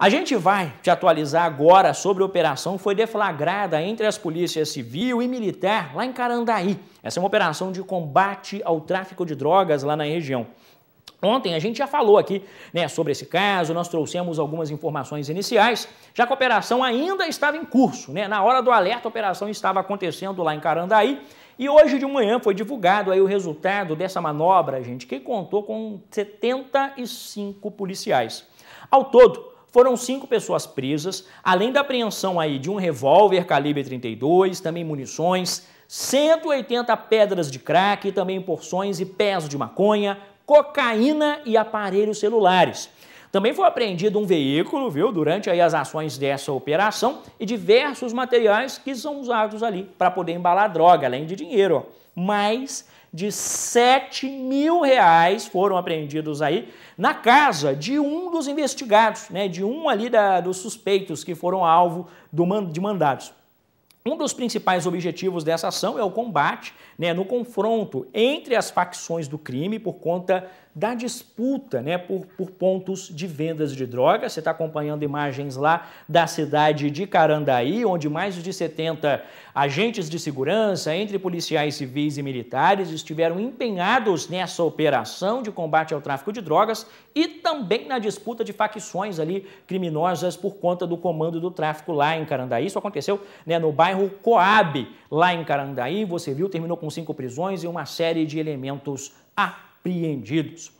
A gente vai te atualizar agora sobre a operação que foi deflagrada entre as polícias civil e militar lá em Carandaí. Essa é uma operação de combate ao tráfico de drogas lá na região. Ontem a gente já falou aqui né, sobre esse caso, nós trouxemos algumas informações iniciais, já que a operação ainda estava em curso. Né? Na hora do alerta, a operação estava acontecendo lá em Carandaí e hoje de manhã foi divulgado aí o resultado dessa manobra, gente, que contou com 75 policiais. Ao todo, foram cinco pessoas presas, além da apreensão aí de um revólver calibre 32, também munições, 180 pedras de crack, também porções e pés de maconha, cocaína e aparelhos celulares. Também foi apreendido um veículo, viu, durante aí as ações dessa operação e diversos materiais que são usados ali para poder embalar droga, além de dinheiro. Ó. Mais de 7 mil reais foram apreendidos aí na casa de um dos investigados, né, de um ali da, dos suspeitos que foram alvo do, de mandados. Um dos principais objetivos dessa ação é o combate, né, no confronto entre as facções do crime por conta da disputa, né, por, por pontos de vendas de drogas. Você está acompanhando imagens lá da cidade de Carandaí, onde mais de 70 agentes de segurança, entre policiais civis e militares, estiveram empenhados nessa operação de combate ao tráfico de drogas e também na disputa de facções ali criminosas por conta do comando do tráfico lá em Carandaí. Isso aconteceu né, no bairro bairro Coab, lá em Carandaí, você viu, terminou com cinco prisões e uma série de elementos apreendidos.